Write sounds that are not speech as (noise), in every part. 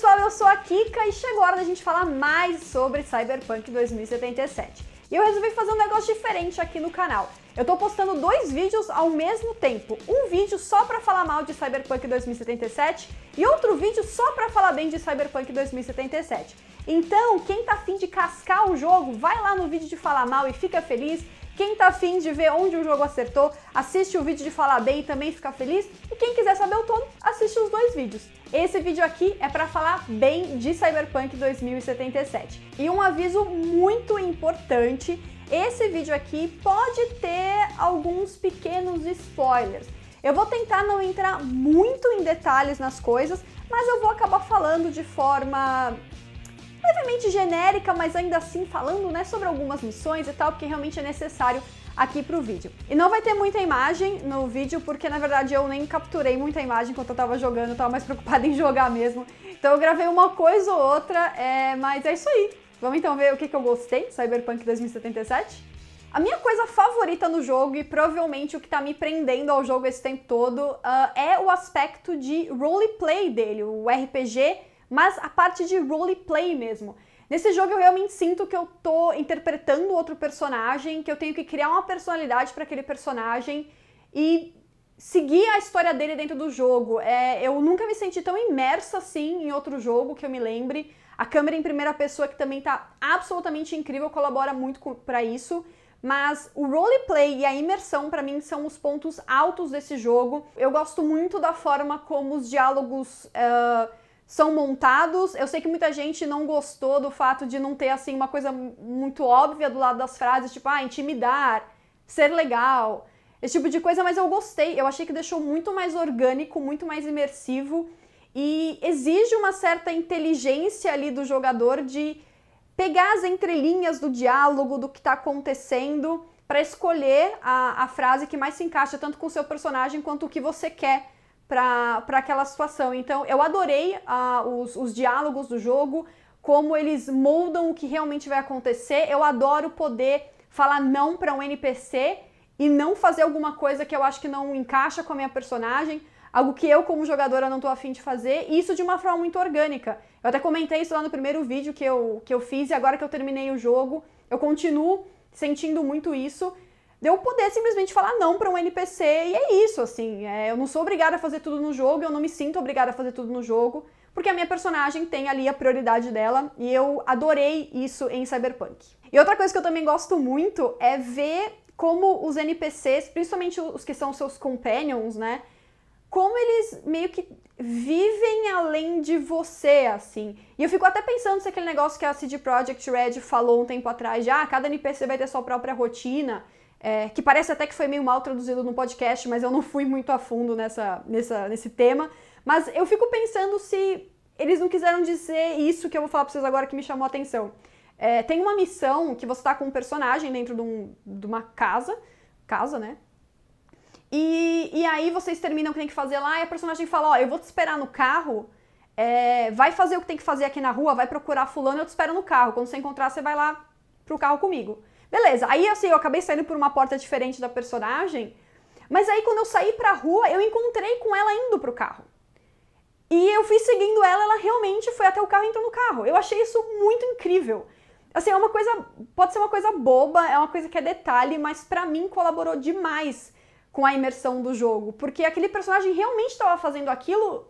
pessoal, eu sou a Kika e chegou a hora da gente falar mais sobre Cyberpunk 2077. E eu resolvi fazer um negócio diferente aqui no canal. Eu tô postando dois vídeos ao mesmo tempo. Um vídeo só para falar mal de Cyberpunk 2077 e outro vídeo só para falar bem de Cyberpunk 2077. Então, quem tá afim de cascar o jogo, vai lá no vídeo de falar mal e fica feliz quem tá afim de ver onde o jogo acertou, assiste o vídeo de falar bem e também fica feliz. E quem quiser saber o todo, assiste os dois vídeos. Esse vídeo aqui é para falar bem de Cyberpunk 2077. E um aviso muito importante, esse vídeo aqui pode ter alguns pequenos spoilers. Eu vou tentar não entrar muito em detalhes nas coisas, mas eu vou acabar falando de forma levemente genérica, mas ainda assim falando né, sobre algumas missões e tal, porque realmente é necessário aqui pro vídeo. E não vai ter muita imagem no vídeo, porque na verdade eu nem capturei muita imagem enquanto eu estava jogando, tava mais (laughs) preocupada em jogar mesmo. Então eu gravei uma coisa ou outra, é... mas é isso aí. Vamos então ver o que, que eu gostei, Cyberpunk 2077? A minha coisa favorita no jogo, e provavelmente o que tá me prendendo ao jogo esse tempo todo, uh, é o aspecto de roleplay dele, o RPG mas a parte de roleplay mesmo. Nesse jogo eu realmente sinto que eu tô interpretando outro personagem, que eu tenho que criar uma personalidade para aquele personagem e seguir a história dele dentro do jogo. É, eu nunca me senti tão imersa assim em outro jogo que eu me lembre. A câmera em primeira pessoa, que também tá absolutamente incrível, colabora muito para isso. Mas o roleplay e a imersão, para mim, são os pontos altos desse jogo. Eu gosto muito da forma como os diálogos. Uh, são montados. Eu sei que muita gente não gostou do fato de não ter assim uma coisa muito óbvia do lado das frases, tipo, ah, intimidar, ser legal, esse tipo de coisa, mas eu gostei. Eu achei que deixou muito mais orgânico, muito mais imersivo e exige uma certa inteligência ali do jogador de pegar as entrelinhas do diálogo, do que está acontecendo, para escolher a, a frase que mais se encaixa tanto com o seu personagem quanto o que você quer para aquela situação. Então eu adorei ah, os, os diálogos do jogo, como eles moldam o que realmente vai acontecer. Eu adoro poder falar não para um NPC e não fazer alguma coisa que eu acho que não encaixa com a minha personagem, algo que eu como jogadora não tô afim de fazer, e isso de uma forma muito orgânica. Eu até comentei isso lá no primeiro vídeo que eu, que eu fiz e agora que eu terminei o jogo, eu continuo sentindo muito isso, de eu poder simplesmente falar não para um NPC e é isso, assim. É, eu não sou obrigada a fazer tudo no jogo, eu não me sinto obrigada a fazer tudo no jogo, porque a minha personagem tem ali a prioridade dela e eu adorei isso em Cyberpunk. E outra coisa que eu também gosto muito é ver como os NPCs, principalmente os que são seus companions, né? Como eles meio que vivem além de você, assim. E eu fico até pensando se aquele negócio que a CD Projekt Red falou um tempo atrás, já ah, cada NPC vai ter sua própria rotina é, que parece até que foi meio mal traduzido no podcast, mas eu não fui muito a fundo nessa, nessa, nesse tema. Mas eu fico pensando se eles não quiseram dizer isso que eu vou falar pra vocês agora que me chamou a atenção. É, tem uma missão que você tá com um personagem dentro de, um, de uma casa, casa, né? E, e, aí vocês terminam o que tem que fazer lá e a personagem fala, ó, eu vou te esperar no carro, é, vai fazer o que tem que fazer aqui na rua, vai procurar fulano, eu te espero no carro. Quando você encontrar, você vai lá pro carro comigo. Beleza, aí assim, eu acabei saindo por uma porta diferente da personagem, mas aí quando eu saí pra rua, eu encontrei com ela indo pro carro. E eu fui seguindo ela, ela realmente foi até o carro e entrou no carro. Eu achei isso muito incrível. Assim, é uma coisa, pode ser uma coisa boba, é uma coisa que é detalhe, mas pra mim colaborou demais com a imersão do jogo, porque aquele personagem realmente estava fazendo aquilo,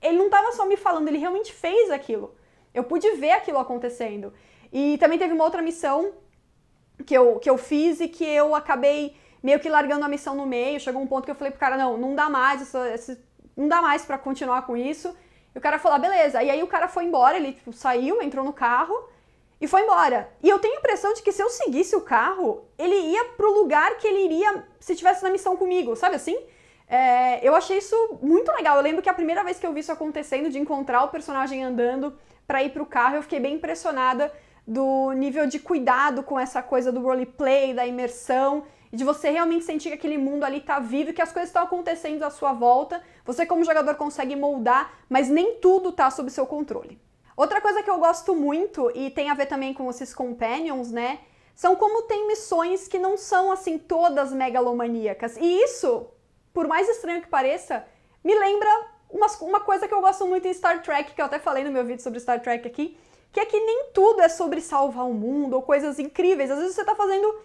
ele não estava só me falando, ele realmente fez aquilo. Eu pude ver aquilo acontecendo. E também teve uma outra missão que eu, que eu fiz e que eu acabei meio que largando a missão no meio. Chegou um ponto que eu falei pro cara, não, não dá mais, isso, isso, não dá mais para continuar com isso. E o cara falou, ah, beleza. E aí o cara foi embora, ele tipo, saiu, entrou no carro e foi embora. E eu tenho a impressão de que se eu seguisse o carro, ele ia pro lugar que ele iria se tivesse na missão comigo, sabe assim? É, eu achei isso muito legal. Eu lembro que a primeira vez que eu vi isso acontecendo, de encontrar o personagem andando para ir pro carro, eu fiquei bem impressionada do nível de cuidado com essa coisa do roleplay, da imersão, de você realmente sentir que aquele mundo ali está vivo, que as coisas estão acontecendo à sua volta. Você como jogador consegue moldar, mas nem tudo está sob seu controle. Outra coisa que eu gosto muito e tem a ver também com esses companions, né? São como tem missões que não são assim todas megalomaníacas. E isso, por mais estranho que pareça, me lembra uma, uma coisa que eu gosto muito em Star Trek, que eu até falei no meu vídeo sobre Star Trek aqui, que é que nem tudo é sobre salvar o mundo ou coisas incríveis. Às vezes você está fazendo.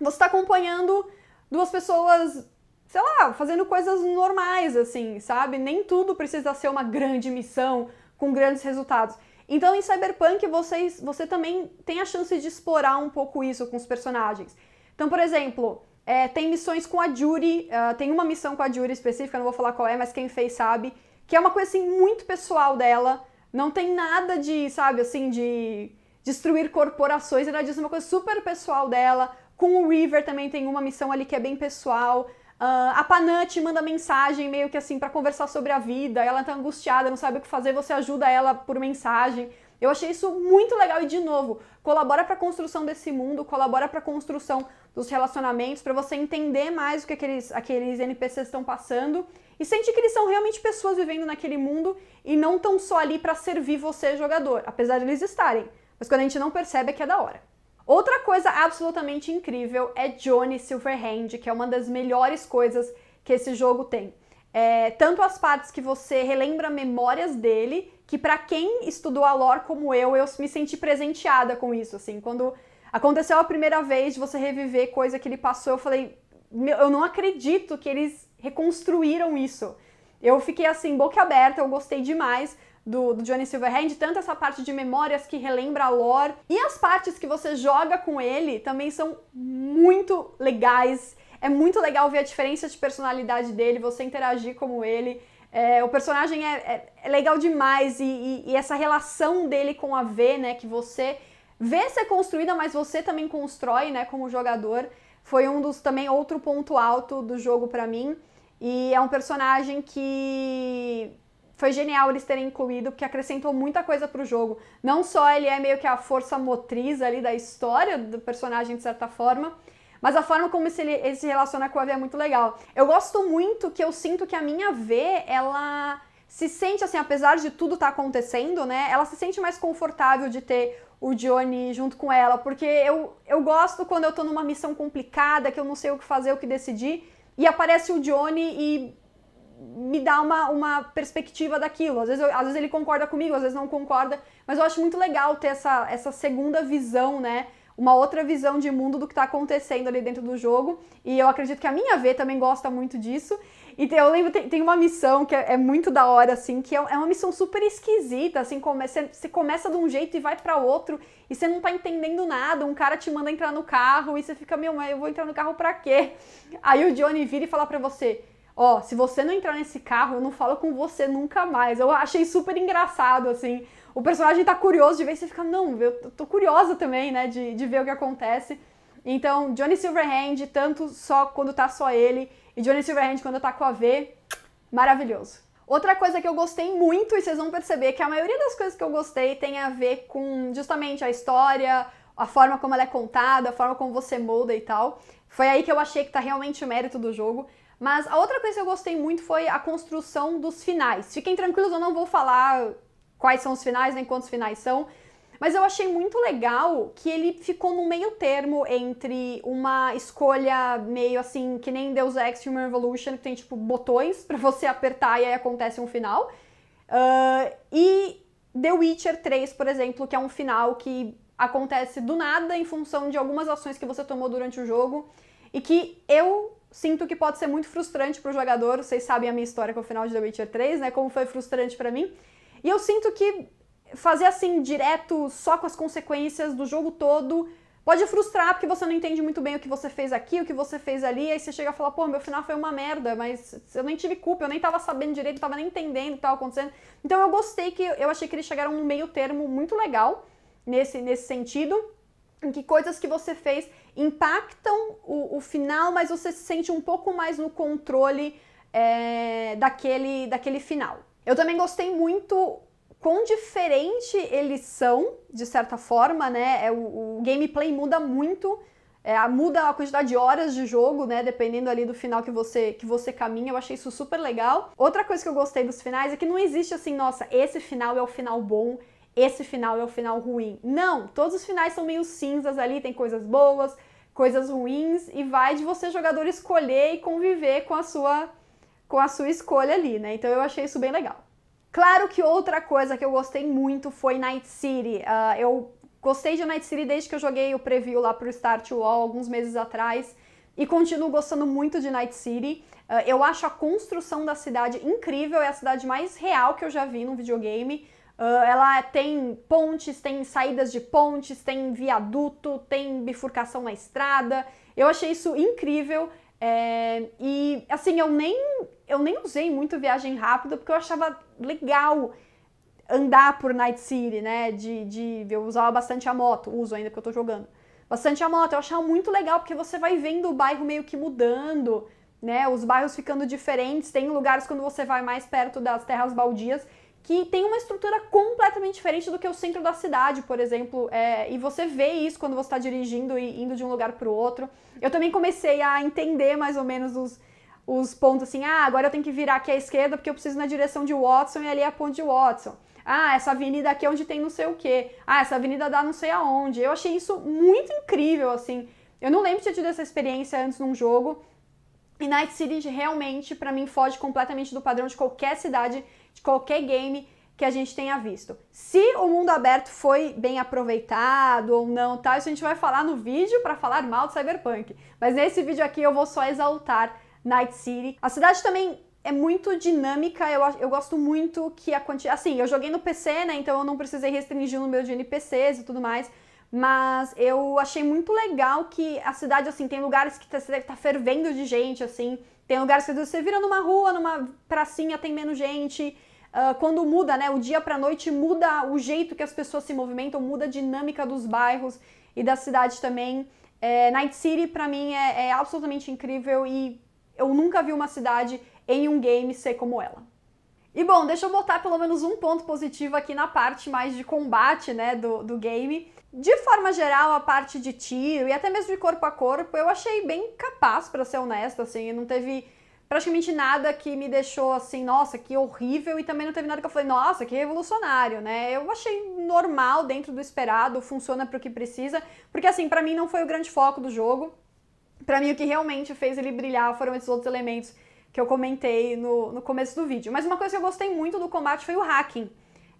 Você está acompanhando duas pessoas, sei lá, fazendo coisas normais, assim, sabe? Nem tudo precisa ser uma grande missão com grandes resultados. Então em Cyberpunk vocês, você também tem a chance de explorar um pouco isso com os personagens. Então, por exemplo, é, tem missões com a Jury, uh, ah, tem uma missão com a Jury específica, não vou falar qual é, mas quem fez sabe, que é uma coisa assim muito pessoal dela, não tem nada de, sabe, assim, de destruir corporações, ela diz é uma coisa super pessoal dela. Com o River também tem uma missão ali que é bem pessoal. Uh, a Panante manda mensagem meio que assim para conversar sobre a vida, ela tá angustiada, não sabe o que fazer, você ajuda ela por mensagem. Eu achei isso muito legal e de novo, colabora para a construção desse mundo, colabora para a construção dos relacionamentos, para você entender mais o que aqueles, aqueles NPCs estão passando e sente que eles são realmente pessoas vivendo naquele mundo e não tão só ali para servir você, jogador, apesar de eles estarem. Mas quando a gente não percebe é que é da hora. Outra coisa absolutamente incrível é Johnny Silverhand, que é uma das melhores coisas que esse jogo tem. É, tanto as partes que você relembra memórias dele, que para quem estudou a lore como eu, eu me senti presenteada com isso, assim, quando aconteceu a primeira vez de você reviver coisa que ele passou, eu falei, eu não acredito que eles reconstruíram isso. Eu fiquei assim, boca aberta, eu gostei demais do, do Johnny Silverhand, tanto essa parte de memórias que relembra a lore, e as partes que você joga com ele também são muito legais. É muito legal ver a diferença de personalidade dele, você interagir como ele. É, o personagem é, é, é legal demais e, e, e, essa relação dele com a V, né, que você vê ser construída, mas você também constrói, né, como jogador, foi um dos também outro ponto alto do jogo para mim. E é um personagem que foi genial eles terem incluído, porque acrescentou muita coisa pro jogo. Não só ele é meio que a força motriz ali da história do personagem, de certa forma, mas a forma como ele, ele se relaciona com a V é muito legal. Eu gosto muito que eu sinto que a minha V, ela se sente assim, apesar de tudo estar tá acontecendo, né? Ela se sente mais confortável de ter o Johnny junto com ela, porque eu, eu gosto quando eu tô numa missão complicada, que eu não sei o que fazer, o que decidir e aparece o Johnny e me dá uma, uma perspectiva daquilo. Às vezes, eu, às vezes ele concorda comigo, às vezes não concorda, mas eu acho muito legal ter essa, essa segunda visão, né? Uma outra visão de mundo do que está acontecendo ali dentro do jogo. E eu acredito que a minha V também gosta muito disso. E tem, eu lembro, tem, tem, uma missão que é, é, muito da hora, assim, que é, é uma missão super esquisita, assim, come, você, você começa de um jeito e vai para outro, e você não tá entendendo nada, um cara te manda entrar no carro, e você fica, meu, mas eu vou entrar no carro pra quê? Aí o Johnny vira e fala pra você, ó, oh, se você não entrar nesse carro, eu não falo com você nunca mais. Eu achei super engraçado, assim, o personagem tá curioso de ver, e você fica, não, eu tô curiosa também, né, de, de ver o que acontece. Então, Johnny Silverhand, tanto só quando tá só ele, e Johnny Silverhand quando tá com a V, maravilhoso. Outra coisa que eu gostei muito, e vocês vão perceber que a maioria das coisas que eu gostei tem a ver com justamente a história, a forma como ela é contada, a forma como você molda e tal. Foi aí que eu achei que tá realmente o mérito do jogo. Mas a outra coisa que eu gostei muito foi a construção dos finais. Fiquem tranquilos, eu não vou falar quais são os finais, nem quantos finais são. Mas eu achei muito legal que ele ficou no meio termo entre uma escolha meio assim, que nem Deus Ex Human Revolution, que tem tipo botões para você apertar e aí acontece um final. Uh, e The Witcher 3, por exemplo, que é um final que acontece do nada em função de algumas ações que você tomou durante o jogo e que eu sinto que pode ser muito frustrante para o jogador. Vocês sabem a minha história com o final de The Witcher 3, né? Como foi frustrante para mim. E eu sinto que fazer assim direto, só com as consequências do jogo todo, pode frustrar porque você não entende muito bem o que você fez aqui, o que você fez ali, aí você chega a falar, pô, meu final foi uma merda, mas eu nem tive culpa, eu nem tava sabendo direito, eu tava nem entendendo o que tava acontecendo. Então eu gostei que eu achei que eles chegaram num meio termo muito legal nesse, nesse sentido, em que coisas que você fez impactam o, o final, mas você se sente um pouco mais no controle é, daquele, daquele final. Eu também gostei muito quão diferente eles são, de certa forma, né? É, o, o gameplay muda muito, é, muda a quantidade de horas de jogo, né? Dependendo ali do final que você, que você caminha. Eu achei isso super legal. Outra coisa que eu gostei dos finais é que não existe assim, nossa, esse final é o final bom. Esse final é o final ruim. Não, todos os finais são meio cinzas ali, tem coisas boas, coisas ruins e vai de você jogador escolher e conviver com a sua com a sua escolha ali, né? Então eu achei isso bem legal. Claro que outra coisa que eu gostei muito foi Night City. Uh, eu gostei de Night City desde que eu joguei o preview lá pro Start Wall alguns meses atrás e continuo gostando muito de Night City. Uh, eu acho a construção da cidade incrível, é a cidade mais real que eu já vi num videogame. Uh, ela tem pontes, tem saídas de pontes, tem viaduto, tem bifurcação na estrada. Eu achei isso incrível. É... e assim, eu nem eu nem usei muito viagem rápida porque eu achava legal andar por Night City, né? De, de eu usava bastante a moto, uso ainda porque eu tô jogando. Bastante a moto, eu achava muito legal porque você vai vendo o bairro meio que mudando, né? Os bairros ficando diferentes, tem lugares quando você vai mais perto das terras baldias que tem uma estrutura completamente diferente do que o centro da cidade, por exemplo. É, e você vê isso quando você está dirigindo e indo de um lugar para o outro. Eu também comecei a entender mais ou menos os os pontos assim, ah, agora eu tenho que virar aqui à esquerda porque eu preciso na direção de Watson e ali é a ponte de Watson. Ah, essa avenida aqui é onde tem não sei o quê. Ah, essa avenida dá não sei aonde. Eu achei isso muito incrível, assim. Eu não lembro de ter tido essa experiência antes num jogo. E Night City realmente, para mim, foge completamente do padrão de qualquer cidade, de qualquer game que a gente tenha visto. Se o mundo aberto foi bem aproveitado ou não, tá? Isso a gente vai falar no vídeo para falar mal do Cyberpunk. Mas nesse vídeo aqui eu vou só exaltar Night City. A cidade também é muito dinâmica, eu, eu gosto muito que a quantidade. Assim, eu joguei no PC, né? Então eu não precisei restringir o número de NPCs e tudo mais. Mas eu achei muito legal que a cidade, assim, tem lugares que tá, tá fervendo de gente, assim. Tem lugares que você vira numa rua, numa pracinha, tem menos gente. Uh, quando muda, né? O dia pra noite muda o jeito que as pessoas se movimentam, muda a dinâmica dos bairros e da cidade também. É, Night City, pra mim, é, é absolutamente incrível e eu nunca vi uma cidade em um game ser como ela. E bom, deixa eu botar pelo menos um ponto positivo aqui na parte mais de combate, né, do, do game. De forma geral, a parte de tiro e até mesmo de corpo a corpo, eu achei bem capaz, para ser honesto, assim, não teve praticamente nada que me deixou assim, nossa, que horrível, e também não teve nada que eu falei, nossa, que revolucionário, né? Eu achei normal, dentro do esperado, funciona para o que precisa, porque assim, para mim não foi o grande foco do jogo. Para mim, o que realmente fez ele brilhar foram esses outros elementos que eu comentei no, no começo do vídeo. Mas uma coisa que eu gostei muito do combate foi o hacking.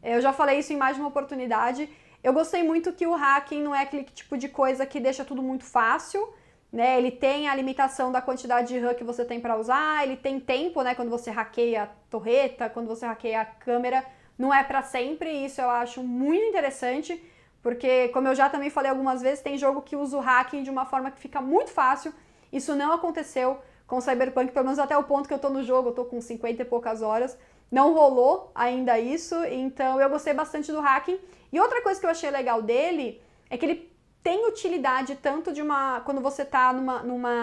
Eu já falei isso em mais de uma oportunidade. Eu gostei muito que o hacking não é aquele tipo de coisa que deixa tudo muito fácil, né? Ele tem a limitação da quantidade de RAM que você tem para usar, ele tem tempo, né? Quando você hackeia a torreta, quando você hackeia a câmera, não é para sempre. Isso eu acho muito interessante. Porque, como eu já também falei algumas vezes, tem jogo que usa o hacking de uma forma que fica muito fácil. Isso não aconteceu com Cyberpunk, pelo menos até o ponto que eu tô no jogo, eu tô com 50 e poucas horas. Não rolou ainda isso, então eu gostei bastante do hacking. E outra coisa que eu achei legal dele é que ele tem utilidade tanto de uma. quando você tá numa. numa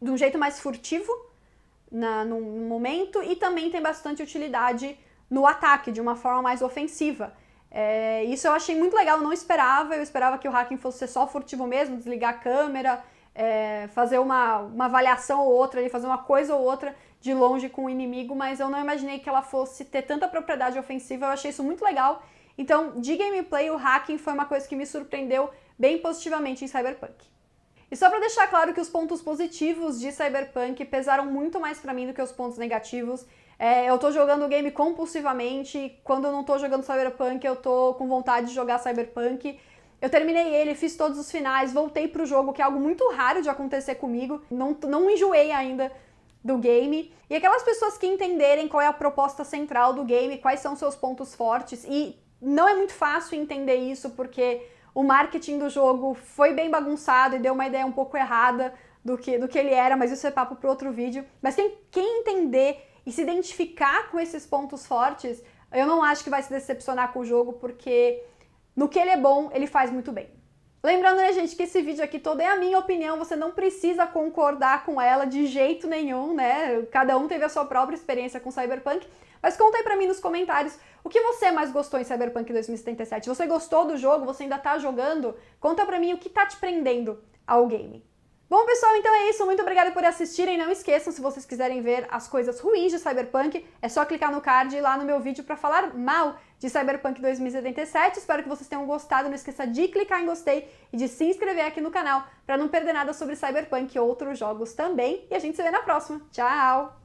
de um jeito mais furtivo, na, num momento, e também tem bastante utilidade no ataque, de uma forma mais ofensiva. É, isso eu achei muito legal, eu não esperava, eu esperava que o hacking fosse ser só furtivo mesmo, desligar a câmera, é, fazer uma, uma avaliação ou outra, ali, fazer uma coisa ou outra de longe com o inimigo, mas eu não imaginei que ela fosse ter tanta propriedade ofensiva, eu achei isso muito legal. Então, de gameplay, o hacking foi uma coisa que me surpreendeu bem positivamente em Cyberpunk. E só para deixar claro que os pontos positivos de Cyberpunk pesaram muito mais para mim do que os pontos negativos, é, eu tô jogando o game compulsivamente. Quando eu não tô jogando Cyberpunk, eu tô com vontade de jogar Cyberpunk. Eu terminei ele, fiz todos os finais, voltei pro jogo, que é algo muito raro de acontecer comigo. Não, não enjoei ainda do game. E aquelas pessoas que entenderem qual é a proposta central do game, quais são seus pontos fortes. E não é muito fácil entender isso, porque o marketing do jogo foi bem bagunçado e deu uma ideia um pouco errada do que, do que ele era, mas isso é papo para outro vídeo. Mas quem, quem entender e se identificar com esses pontos fortes, eu não acho que vai se decepcionar com o jogo, porque no que ele é bom, ele faz muito bem. Lembrando, né, gente, que esse vídeo aqui todo é a minha opinião, você não precisa concordar com ela de jeito nenhum, né? Cada um teve a sua própria experiência com Cyberpunk. Mas conta aí pra mim nos comentários o que você mais gostou em Cyberpunk 2077. Você gostou do jogo? Você ainda tá jogando? Conta pra mim o que tá te prendendo ao game. Bom, pessoal, então é isso. Muito obrigada por assistirem. Não esqueçam, se vocês quiserem ver as coisas ruins de Cyberpunk, é só clicar no card e ir lá no meu vídeo para falar mal de Cyberpunk 2077. Espero que vocês tenham gostado. Não esqueça de clicar em gostei e de se inscrever aqui no canal para não perder nada sobre Cyberpunk e outros jogos também. E a gente se vê na próxima. Tchau!